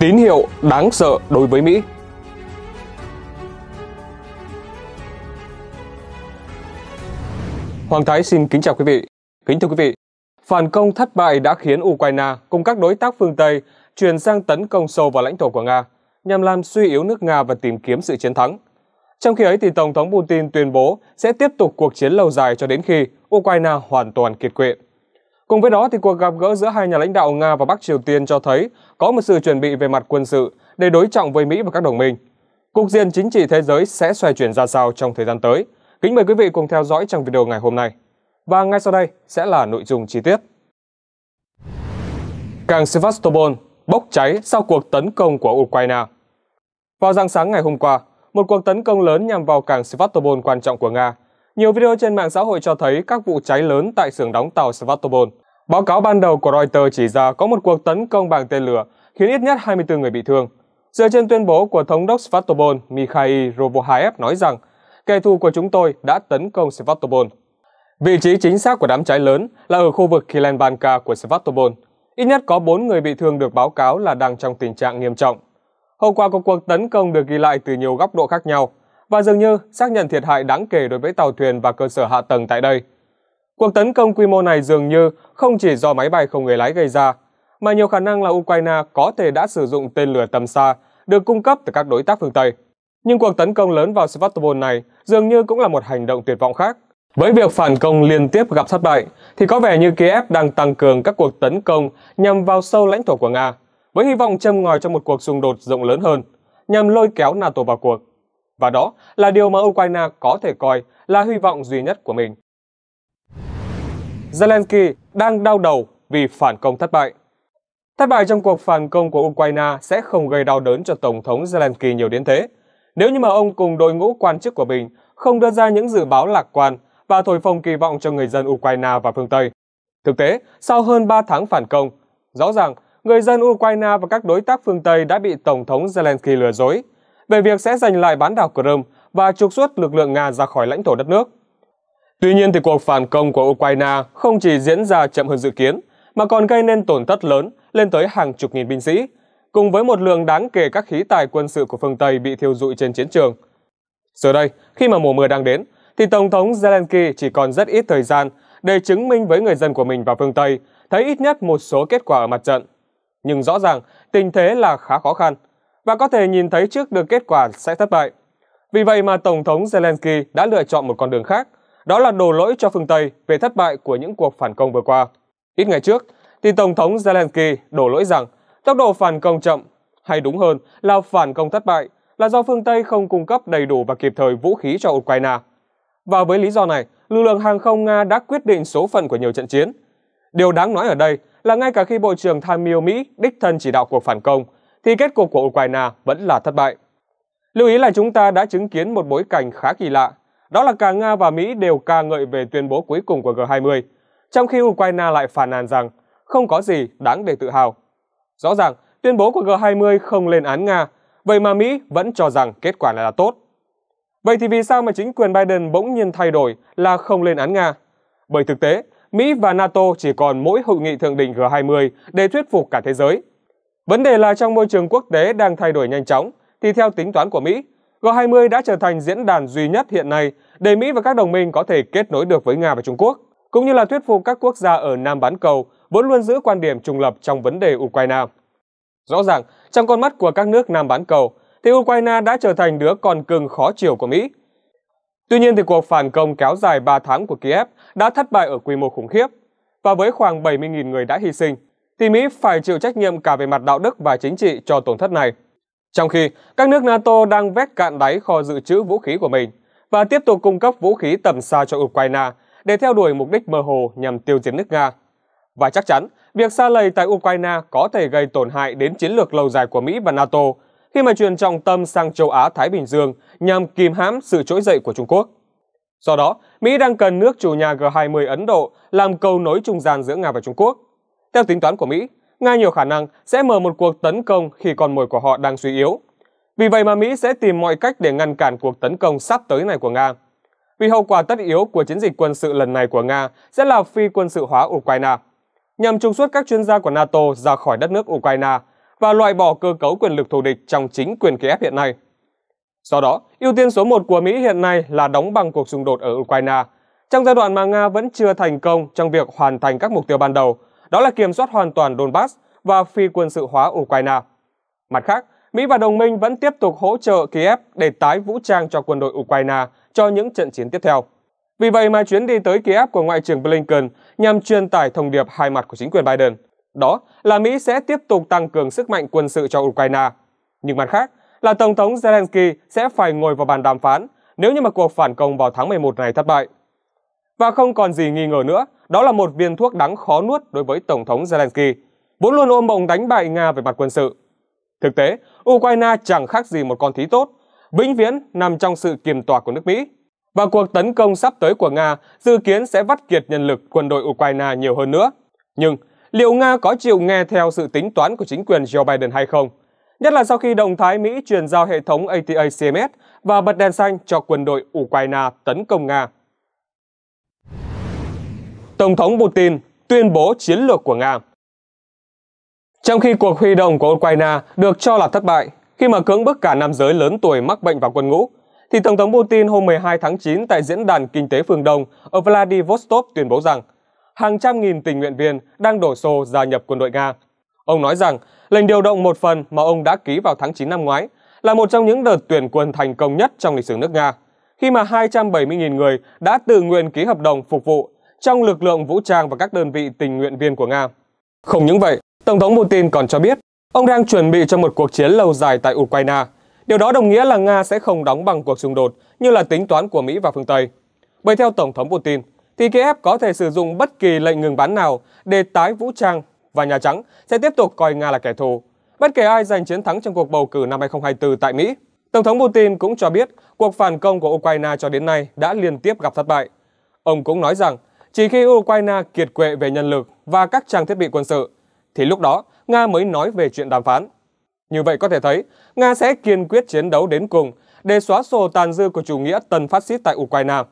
tín hiệu đáng sợ đối với Mỹ. Hoàng Thái xin kính chào quý vị. Kính thưa quý vị, phản công thất bại đã khiến Ukraine cùng các đối tác phương Tây chuyển sang tấn công sâu vào lãnh thổ của Nga nhằm làm suy yếu nước Nga và tìm kiếm sự chiến thắng. Trong khi ấy, thì Tổng thống Putin tuyên bố sẽ tiếp tục cuộc chiến lâu dài cho đến khi Ukraine hoàn toàn kiệt quệ. Cùng với đó, thì cuộc gặp gỡ giữa hai nhà lãnh đạo Nga và Bắc Triều Tiên cho thấy có một sự chuẩn bị về mặt quân sự để đối trọng với Mỹ và các đồng minh. Cục diện chính trị thế giới sẽ xoay chuyển ra sao trong thời gian tới? Kính mời quý vị cùng theo dõi trong video ngày hôm nay. Và ngay sau đây sẽ là nội dung chi tiết. Cảng Sevastopol bốc cháy sau cuộc tấn công của Ukraine Vào dạng sáng ngày hôm qua, một cuộc tấn công lớn nhằm vào cảng Sevastopol quan trọng của Nga nhiều video trên mạng xã hội cho thấy các vụ cháy lớn tại xưởng đóng tàu Svatobol. Báo cáo ban đầu của Reuters chỉ ra có một cuộc tấn công bằng tên lửa khiến ít nhất 24 người bị thương. Dựa trên tuyên bố của Thống đốc Svatobol Mikhail Rovohaev nói rằng kẻ thù của chúng tôi đã tấn công Svatobol. Vị trí chính xác của đám cháy lớn là ở khu vực Kilenbanka của Svatobol. Ít nhất có 4 người bị thương được báo cáo là đang trong tình trạng nghiêm trọng. Hậu quả của cuộc tấn công được ghi lại từ nhiều góc độ khác nhau và dường như xác nhận thiệt hại đáng kể đối với tàu thuyền và cơ sở hạ tầng tại đây. Cuộc tấn công quy mô này dường như không chỉ do máy bay không người lái gây ra, mà nhiều khả năng là Ukraine có thể đã sử dụng tên lửa tầm xa được cung cấp từ các đối tác phương Tây. Nhưng cuộc tấn công lớn vào Sevastopol này dường như cũng là một hành động tuyệt vọng khác. Với việc phản công liên tiếp gặp thất bại, thì có vẻ như Kiev đang tăng cường các cuộc tấn công nhằm vào sâu lãnh thổ của Nga, với hy vọng châm ngòi cho một cuộc xung đột rộng lớn hơn, nhằm lôi kéo NATO vào cuộc. Và đó là điều mà Ukraine có thể coi là hy vọng duy nhất của mình. Zelensky đang đau đầu vì phản công thất bại. Thất bại trong cuộc phản công của Ukraine sẽ không gây đau đớn cho Tổng thống Zelensky nhiều đến thế, nếu như mà ông cùng đội ngũ quan chức của mình không đưa ra những dự báo lạc quan và thổi phồng kỳ vọng cho người dân Ukraine và phương Tây. Thực tế, sau hơn 3 tháng phản công, rõ ràng người dân Ukraine và các đối tác phương Tây đã bị Tổng thống Zelensky lừa dối, về việc sẽ giành lại bán đảo Crimea và trục xuất lực lượng Nga ra khỏi lãnh thổ đất nước. Tuy nhiên thì cuộc phản công của Ukraine không chỉ diễn ra chậm hơn dự kiến mà còn gây nên tổn thất lớn lên tới hàng chục nghìn binh sĩ, cùng với một lượng đáng kể các khí tài quân sự của phương Tây bị thiêu dụi trên chiến trường. Giờ đây, khi mà mùa mưa đang đến, thì Tổng thống Zelensky chỉ còn rất ít thời gian để chứng minh với người dân của mình và phương Tây thấy ít nhất một số kết quả ở mặt trận. Nhưng rõ ràng, tình thế là khá khó khăn – và có thể nhìn thấy trước được kết quả sẽ thất bại. Vì vậy mà Tổng thống Zelensky đã lựa chọn một con đường khác, đó là đổ lỗi cho phương Tây về thất bại của những cuộc phản công vừa qua. Ít ngày trước, thì Tổng thống Zelensky đổ lỗi rằng tốc độ phản công chậm, hay đúng hơn là phản công thất bại, là do phương Tây không cung cấp đầy đủ và kịp thời vũ khí cho Ukraine. Và với lý do này, lực lượng hàng không Nga đã quyết định số phận của nhiều trận chiến. Điều đáng nói ở đây là ngay cả khi Bộ trưởng Tham mưu Mỹ đích thân chỉ đạo cuộc phản công, thì kết cục của Ukraine vẫn là thất bại. Lưu ý là chúng ta đã chứng kiến một bối cảnh khá kỳ lạ, đó là cả Nga và Mỹ đều ca ngợi về tuyên bố cuối cùng của G20, trong khi Ukraine lại phàn nàn rằng không có gì đáng để tự hào. Rõ ràng, tuyên bố của G20 không lên án Nga, vậy mà Mỹ vẫn cho rằng kết quả là tốt. Vậy thì vì sao mà chính quyền Biden bỗng nhiên thay đổi là không lên án Nga? Bởi thực tế, Mỹ và NATO chỉ còn mỗi hội nghị thượng đỉnh G20 để thuyết phục cả thế giới – Vấn đề là trong môi trường quốc tế đang thay đổi nhanh chóng, thì theo tính toán của Mỹ, G20 đã trở thành diễn đàn duy nhất hiện nay để Mỹ và các đồng minh có thể kết nối được với Nga và Trung Quốc, cũng như là thuyết phục các quốc gia ở Nam bán cầu vẫn luôn giữ quan điểm trung lập trong vấn đề Ukraine. Rõ ràng, trong con mắt của các nước Nam bán cầu, thì Ukraine đã trở thành đứa con cưng khó chiều của Mỹ. Tuy nhiên thì cuộc phản công kéo dài 3 tháng của Kiev đã thất bại ở quy mô khủng khiếp, và với khoảng 70.000 người đã hy sinh, thì Mỹ phải chịu trách nhiệm cả về mặt đạo đức và chính trị cho tổn thất này. Trong khi, các nước NATO đang vét cạn đáy kho dự trữ vũ khí của mình và tiếp tục cung cấp vũ khí tầm xa cho Ukraine để theo đuổi mục đích mơ hồ nhằm tiêu diệt nước Nga. Và chắc chắn, việc xa lầy tại Ukraine có thể gây tổn hại đến chiến lược lâu dài của Mỹ và NATO khi mà truyền trọng tâm sang châu Á-Thái Bình Dương nhằm kìm hãm sự trỗi dậy của Trung Quốc. Do đó, Mỹ đang cần nước chủ nhà G20 Ấn Độ làm cầu nối trung gian giữa Nga và Trung Quốc – theo tính toán của Mỹ, Nga nhiều khả năng sẽ mở một cuộc tấn công khi con mồi của họ đang suy yếu. Vì vậy mà Mỹ sẽ tìm mọi cách để ngăn cản cuộc tấn công sắp tới này của Nga. Vì hậu quả tất yếu của chiến dịch quân sự lần này của Nga sẽ là phi quân sự hóa Ukraine, nhằm trục xuất các chuyên gia của NATO ra khỏi đất nước Ukraine và loại bỏ cơ cấu quyền lực thù địch trong chính quyền Kiev hiện nay. Do đó, ưu tiên số một của Mỹ hiện nay là đóng băng cuộc xung đột ở Ukraine, trong giai đoạn mà Nga vẫn chưa thành công trong việc hoàn thành các mục tiêu ban đầu – đó là kiểm soát hoàn toàn Donbass và phi quân sự hóa Ukraine. Mặt khác, Mỹ và đồng minh vẫn tiếp tục hỗ trợ Kiev để tái vũ trang cho quân đội Ukraine cho những trận chiến tiếp theo. Vì vậy mà chuyến đi tới Kiev của Ngoại trưởng Blinken nhằm truyền tải thông điệp hai mặt của chính quyền Biden. Đó là Mỹ sẽ tiếp tục tăng cường sức mạnh quân sự cho Ukraine. Nhưng mặt khác là Tổng thống Zelensky sẽ phải ngồi vào bàn đàm phán nếu như mà cuộc phản công vào tháng 11 này thất bại. Và không còn gì nghi ngờ nữa đó là một viên thuốc đắng khó nuốt đối với Tổng thống Zelensky, vốn luôn ôm bồng đánh bại Nga về mặt quân sự. Thực tế, Ukraine chẳng khác gì một con thí tốt, vĩnh viễn nằm trong sự kiềm tỏa của nước Mỹ. Và cuộc tấn công sắp tới của Nga dự kiến sẽ vắt kiệt nhân lực quân đội Ukraine nhiều hơn nữa. Nhưng liệu Nga có chịu nghe theo sự tính toán của chính quyền Joe Biden hay không? Nhất là sau khi động thái Mỹ truyền giao hệ thống ATA-CMS và bật đèn xanh cho quân đội Ukraine tấn công Nga. Tổng thống Putin tuyên bố chiến lược của Nga. Trong khi cuộc huy động của Ukraine được cho là thất bại khi mà cưỡng bức cả nam giới lớn tuổi mắc bệnh vào quân ngũ, thì Tổng thống Putin hôm 12 tháng 9 tại Diễn đàn Kinh tế Phương Đông ở Vladivostok tuyên bố rằng hàng trăm nghìn tình nguyện viên đang đổ xô gia nhập quân đội Nga. Ông nói rằng lệnh điều động một phần mà ông đã ký vào tháng 9 năm ngoái là một trong những đợt tuyển quân thành công nhất trong lịch sử nước Nga, khi mà 270.000 người đã tự nguyện ký hợp đồng phục vụ trong lực lượng vũ trang và các đơn vị tình nguyện viên của Nga. Không những vậy, Tổng thống Putin còn cho biết ông đang chuẩn bị cho một cuộc chiến lâu dài tại Ukraine. Điều đó đồng nghĩa là Nga sẽ không đóng bằng cuộc xung đột như là tính toán của Mỹ và phương Tây. Bởi theo Tổng thống Putin, thì Kiev có thể sử dụng bất kỳ lệnh ngừng bắn nào để tái vũ trang và Nhà Trắng sẽ tiếp tục coi Nga là kẻ thù, bất kể ai giành chiến thắng trong cuộc bầu cử năm 2024 tại Mỹ. Tổng thống Putin cũng cho biết cuộc phản công của Ukraine cho đến nay đã liên tiếp gặp thất bại. Ông cũng nói rằng chỉ khi Ukraine kiệt quệ về nhân lực và các trang thiết bị quân sự, thì lúc đó Nga mới nói về chuyện đàm phán. Như vậy có thể thấy, Nga sẽ kiên quyết chiến đấu đến cùng để xóa sổ tàn dư của chủ nghĩa tân phát xít tại Ukraine.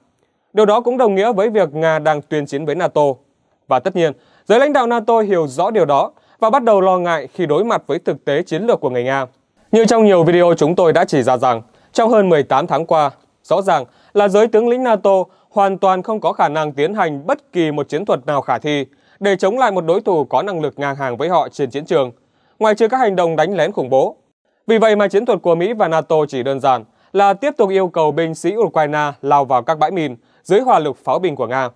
Điều đó cũng đồng nghĩa với việc Nga đang tuyên chiến với NATO. Và tất nhiên, giới lãnh đạo NATO hiểu rõ điều đó và bắt đầu lo ngại khi đối mặt với thực tế chiến lược của người Nga. Như trong nhiều video chúng tôi đã chỉ ra rằng, trong hơn 18 tháng qua, rõ ràng là giới tướng lĩnh NATO hoàn toàn không có khả năng tiến hành bất kỳ một chiến thuật nào khả thi để chống lại một đối thủ có năng lực ngang hàng với họ trên chiến trường, ngoài trừ các hành động đánh lén khủng bố. Vì vậy mà chiến thuật của Mỹ và NATO chỉ đơn giản là tiếp tục yêu cầu binh sĩ Ukraine lao vào các bãi mìn dưới hỏa lực pháo binh của Nga.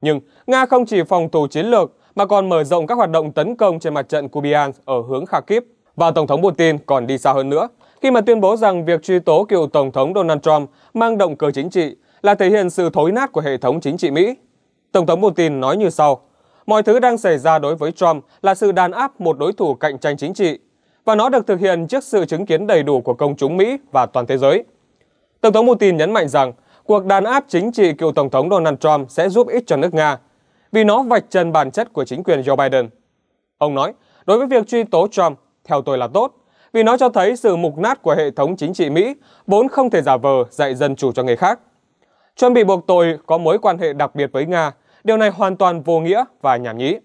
Nhưng Nga không chỉ phòng thủ chiến lược mà còn mở rộng các hoạt động tấn công trên mặt trận Kubiansk ở hướng Kharkiv và Tổng thống Putin còn đi xa hơn nữa khi mà tuyên bố rằng việc truy tố cựu Tổng thống Donald Trump mang động cơ chính trị là thể hiện sự thối nát của hệ thống chính trị Mỹ. Tổng thống Putin nói như sau, mọi thứ đang xảy ra đối với Trump là sự đàn áp một đối thủ cạnh tranh chính trị, và nó được thực hiện trước sự chứng kiến đầy đủ của công chúng Mỹ và toàn thế giới. Tổng thống Putin nhấn mạnh rằng cuộc đàn áp chính trị cựu Tổng thống Donald Trump sẽ giúp ích cho nước Nga, vì nó vạch trần bản chất của chính quyền Joe Biden. Ông nói, đối với việc truy tố Trump, theo tôi là tốt, vì nó cho thấy sự mục nát của hệ thống chính trị Mỹ, vốn không thể giả vờ dạy dân chủ cho người khác. Trump bị buộc tội có mối quan hệ đặc biệt với Nga, điều này hoàn toàn vô nghĩa và nhảm nhí.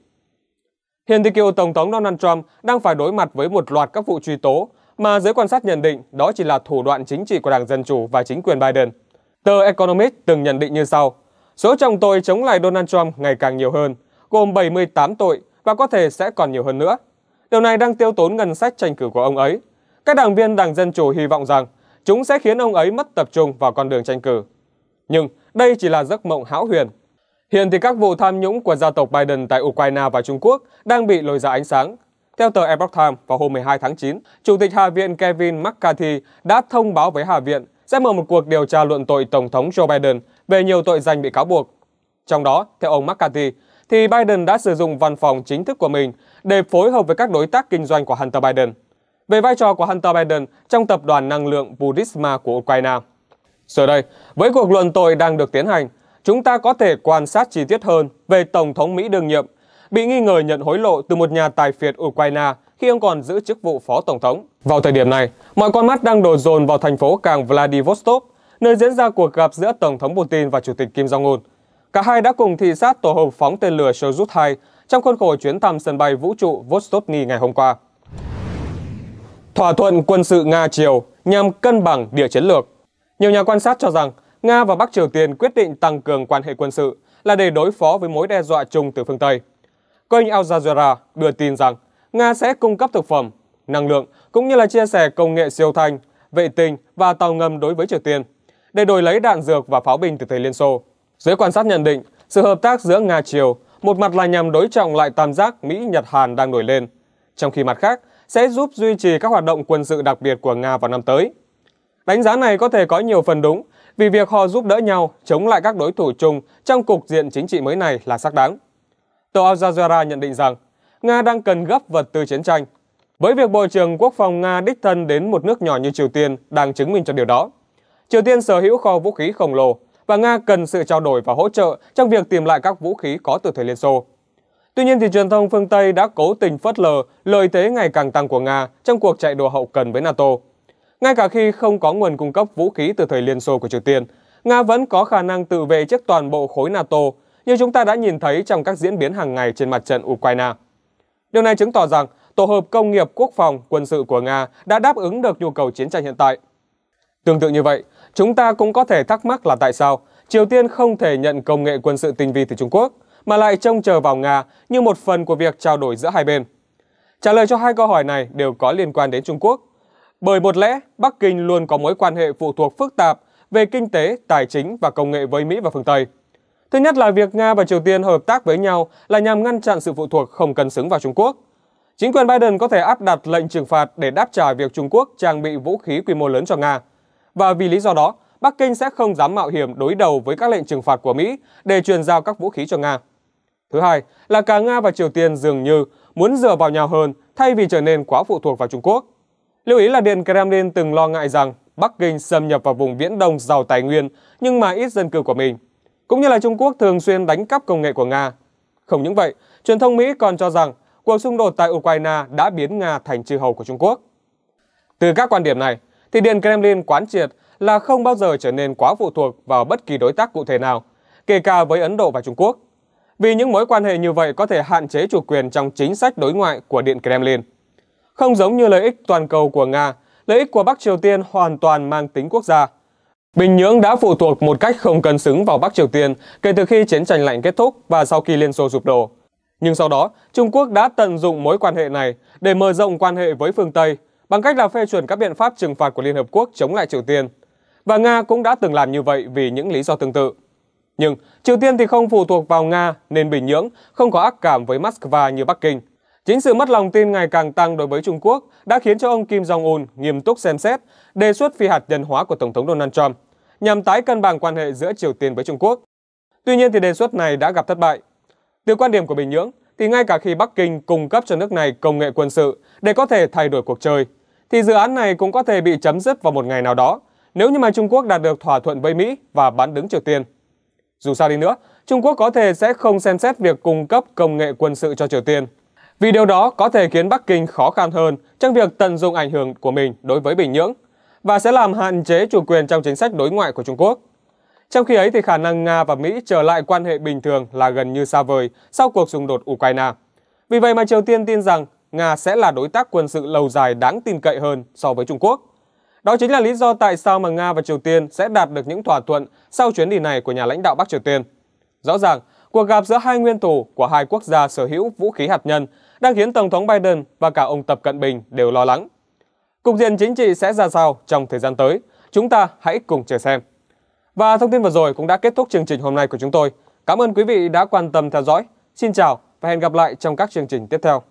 Hiện thì cựu Tổng thống Donald Trump đang phải đối mặt với một loạt các vụ truy tố mà giới quan sát nhận định đó chỉ là thủ đoạn chính trị của Đảng Dân Chủ và chính quyền Biden. Tờ Economist từng nhận định như sau, số chồng tội chống lại Donald Trump ngày càng nhiều hơn, gồm 78 tội và có thể sẽ còn nhiều hơn nữa. Điều này đang tiêu tốn ngân sách tranh cử của ông ấy. Các đảng viên Đảng Dân Chủ hy vọng rằng chúng sẽ khiến ông ấy mất tập trung vào con đường tranh cử. Nhưng đây chỉ là giấc mộng hão huyền. Hiện thì các vụ tham nhũng của gia tộc Biden tại Ukraine và Trung Quốc đang bị lôi ra ánh sáng. Theo tờ Epoch Times, vào hôm 12 tháng 9, Chủ tịch Hạ viện Kevin McCarthy đã thông báo với Hạ viện sẽ mở một cuộc điều tra luận tội Tổng thống Joe Biden về nhiều tội danh bị cáo buộc. Trong đó, theo ông McCarthy, thì Biden đã sử dụng văn phòng chính thức của mình để phối hợp với các đối tác kinh doanh của Hunter Biden về vai trò của Hunter Biden trong tập đoàn năng lượng Burisma của Ukraine. Giờ đây, với cuộc luận tội đang được tiến hành, chúng ta có thể quan sát chi tiết hơn về Tổng thống Mỹ đương nhiệm bị nghi ngờ nhận hối lộ từ một nhà tài phiệt Ukraine khi ông còn giữ chức vụ phó tổng thống. Vào thời điểm này, mọi con mắt đang đổ dồn vào thành phố cảng Vladivostok, nơi diễn ra cuộc gặp giữa Tổng thống Putin và Chủ tịch Kim Jong-un. Cả hai đã cùng thị sát tổ hợp phóng tên lửa Soyuz 2 trong khuôn khổ chuyến thăm sân bay vũ trụ Vostokny ngày hôm qua. Thỏa thuận quân sự Nga-Triều nhằm cân bằng địa chiến lược. Nhiều nhà quan sát cho rằng Nga và Bắc Triều Tiên quyết định tăng cường quan hệ quân sự là để đối phó với mối đe dọa chung từ phương Tây. Kênh Al Jazeera đưa tin rằng Nga sẽ cung cấp thực phẩm, năng lượng cũng như là chia sẻ công nghệ siêu thanh, vệ tinh và tàu ngầm đối với Triều Tiên để đổi lấy đạn dược và pháo binh từ thời Liên Xô. Giới quan sát nhận định, sự hợp tác giữa Nga Triều một mặt là nhằm đối trọng lại tam giác Mỹ-Nhật-Hàn đang nổi lên, trong khi mặt khác sẽ giúp duy trì các hoạt động quân sự đặc biệt của Nga vào năm tới. Đánh giá này có thể có nhiều phần đúng, vì việc họ giúp đỡ nhau chống lại các đối thủ chung trong cục diện chính trị mới này là xác đáng. Tờ Al Jazeera nhận định rằng, Nga đang cần gấp vật tư chiến tranh. Với việc Bộ trưởng Quốc phòng Nga đích thân đến một nước nhỏ như Triều Tiên đang chứng minh cho điều đó. Triều Tiên sở hữu kho vũ khí khổng lồ, và Nga cần sự trao đổi và hỗ trợ trong việc tìm lại các vũ khí có từ thời Liên Xô. Tuy nhiên, thì truyền thông phương Tây đã cố tình phớt lờ lợi thế ngày càng tăng của Nga trong cuộc chạy đua hậu cần với NATO. Ngay cả khi không có nguồn cung cấp vũ khí từ thời Liên Xô của Triều Tiên, Nga vẫn có khả năng tự vệ trước toàn bộ khối NATO, như chúng ta đã nhìn thấy trong các diễn biến hàng ngày trên mặt trận Ukraine. Điều này chứng tỏ rằng tổ hợp công nghiệp quốc phòng quân sự của Nga đã đáp ứng được nhu cầu chiến tranh hiện tại – Tương tự như vậy, chúng ta cũng có thể thắc mắc là tại sao Triều Tiên không thể nhận công nghệ quân sự tinh vi từ Trung Quốc, mà lại trông chờ vào Nga như một phần của việc trao đổi giữa hai bên. Trả lời cho hai câu hỏi này đều có liên quan đến Trung Quốc. Bởi một lẽ, Bắc Kinh luôn có mối quan hệ phụ thuộc phức tạp về kinh tế, tài chính và công nghệ với Mỹ và phương Tây. Thứ nhất là việc Nga và Triều Tiên hợp tác với nhau là nhằm ngăn chặn sự phụ thuộc không cần xứng vào Trung Quốc. Chính quyền Biden có thể áp đặt lệnh trừng phạt để đáp trả việc Trung Quốc trang bị vũ khí quy mô lớn cho Nga và vì lý do đó, Bắc Kinh sẽ không dám mạo hiểm đối đầu với các lệnh trừng phạt của Mỹ để truyền giao các vũ khí cho Nga. Thứ hai là cả Nga và Triều Tiên dường như muốn dựa vào nhau hơn thay vì trở nên quá phụ thuộc vào Trung Quốc. Lưu ý là Điện Kremlin từng lo ngại rằng Bắc Kinh xâm nhập vào vùng Viễn Đông giàu tài nguyên nhưng mà ít dân cư của mình, cũng như là Trung Quốc thường xuyên đánh cắp công nghệ của Nga. Không những vậy, truyền thông Mỹ còn cho rằng cuộc xung đột tại Ukraine đã biến Nga thành chư hầu của Trung Quốc. Từ các quan điểm này, thì Điện Kremlin quán triệt là không bao giờ trở nên quá phụ thuộc vào bất kỳ đối tác cụ thể nào, kể cả với Ấn Độ và Trung Quốc, vì những mối quan hệ như vậy có thể hạn chế chủ quyền trong chính sách đối ngoại của Điện Kremlin. Không giống như lợi ích toàn cầu của Nga, lợi ích của Bắc Triều Tiên hoàn toàn mang tính quốc gia. Bình Nhưỡng đã phụ thuộc một cách không cân xứng vào Bắc Triều Tiên kể từ khi chiến tranh lạnh kết thúc và sau khi Liên Xô sụp đổ. Nhưng sau đó, Trung Quốc đã tận dụng mối quan hệ này để mở rộng quan hệ với phương Tây bằng cách là phê chuẩn các biện pháp trừng phạt của Liên Hợp Quốc chống lại Triều Tiên. Và Nga cũng đã từng làm như vậy vì những lý do tương tự. Nhưng Triều Tiên thì không phụ thuộc vào Nga nên Bình Nhưỡng không có ác cảm với Moscow như Bắc Kinh. Chính sự mất lòng tin ngày càng tăng đối với Trung Quốc đã khiến cho ông Kim Jong-un nghiêm túc xem xét đề xuất phi hạt nhân hóa của Tổng thống Donald Trump nhằm tái cân bằng quan hệ giữa Triều Tiên với Trung Quốc. Tuy nhiên thì đề xuất này đã gặp thất bại. Từ quan điểm của Bình Nhưỡng thì ngay cả khi Bắc Kinh cung cấp cho nước này công nghệ quân sự để có thể thay đổi cuộc chơi thì dự án này cũng có thể bị chấm dứt vào một ngày nào đó nếu như mà Trung Quốc đạt được thỏa thuận với Mỹ và bán đứng Triều Tiên. Dù sao đi nữa, Trung Quốc có thể sẽ không xem xét việc cung cấp công nghệ quân sự cho Triều Tiên. Vì điều đó có thể khiến Bắc Kinh khó khăn hơn trong việc tận dụng ảnh hưởng của mình đối với Bình Nhưỡng và sẽ làm hạn chế chủ quyền trong chính sách đối ngoại của Trung Quốc. Trong khi ấy thì khả năng Nga và Mỹ trở lại quan hệ bình thường là gần như xa vời sau cuộc xung đột Ukraine. Vì vậy mà Triều Tiên tin rằng Nga sẽ là đối tác quân sự lâu dài đáng tin cậy hơn so với Trung Quốc. Đó chính là lý do tại sao mà Nga và Triều Tiên sẽ đạt được những thỏa thuận sau chuyến đi này của nhà lãnh đạo Bắc Triều Tiên. Rõ ràng, cuộc gặp giữa hai nguyên thủ của hai quốc gia sở hữu vũ khí hạt nhân đang khiến Tổng thống Biden và cả ông Tập Cận Bình đều lo lắng. Cục diện chính trị sẽ ra sao trong thời gian tới? Chúng ta hãy cùng chờ xem. Và thông tin vừa rồi cũng đã kết thúc chương trình hôm nay của chúng tôi. Cảm ơn quý vị đã quan tâm theo dõi. Xin chào và hẹn gặp lại trong các chương trình tiếp theo.